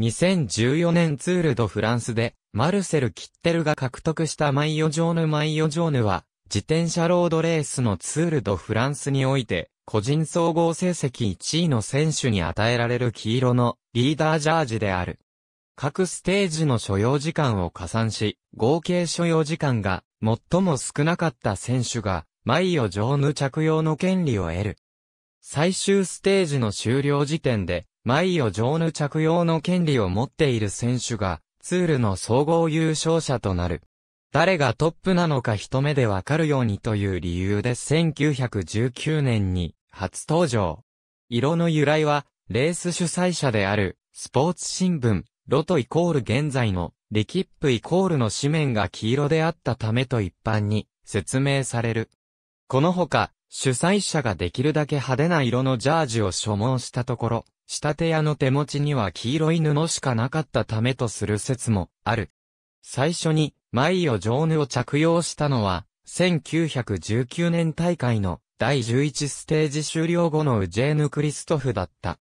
2014年ツールドフランスで、マルセル・キッテルが獲得したマイオジョーヌ・マイオジョーヌは、自転車ロードレースのツールドフランスにおいて、個人総合成績1位の選手に与えられる黄色のリーダージャージである。各ステージの所要時間を加算し、合計所要時間が最も少なかった選手が、マイオ・ジョーヌ着用の権利を得る。最終ステージの終了時点で、毎を上の着用の権利を持っている選手が、ツールの総合優勝者となる。誰がトップなのか一目でわかるようにという理由で1919年に初登場。色の由来は、レース主催者である、スポーツ新聞、ロトイコール現在の、リキップイコールの紙面が黄色であったためと一般に説明される。このほか、主催者ができるだけ派手な色のジャージを所望したところ、仕立て屋の手持ちには黄色い布しかなかったためとする説もある。最初に、マイヨジョーヌを着用したのは、1919年大会の第11ステージ終了後のウジェーヌ・クリストフだった。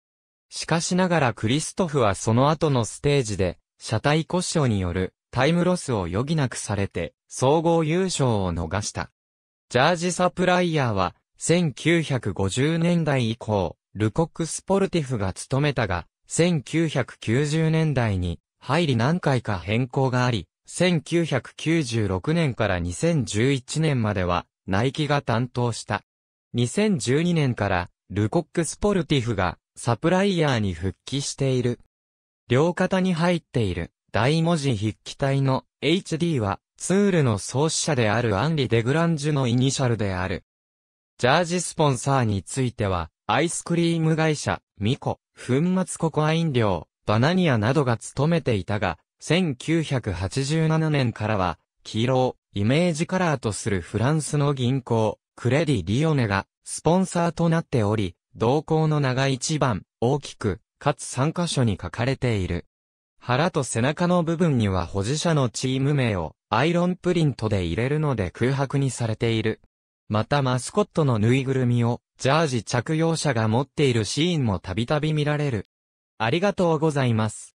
しかしながらクリストフはその後のステージで、車体故障によるタイムロスを余儀なくされて、総合優勝を逃した。ジャージ・サプライヤーは、1950年代以降、ルコックスポルティフが務めたが、1990年代に入り何回か変更があり、1996年から2011年までは、ナイキが担当した。2012年から、ルコックスポルティフが、サプライヤーに復帰している。両肩に入っている、大文字筆記体の HD は、ツールの創始者であるアンリ・デグランジュのイニシャルである。ジャージスポンサーについては、アイスクリーム会社、ミコ、粉末ココア飲料、バナニアなどが務めていたが、1987年からは、黄色をイメージカラーとするフランスの銀行、クレディ・リオネが、スポンサーとなっており、同行の長一番、大きく、かつ3箇所に書かれている。腹と背中の部分には保持者のチーム名をアイロンプリントで入れるので空白にされている。またマスコットのぬいぐるみをジャージ着用者が持っているシーンもたびたび見られる。ありがとうございます。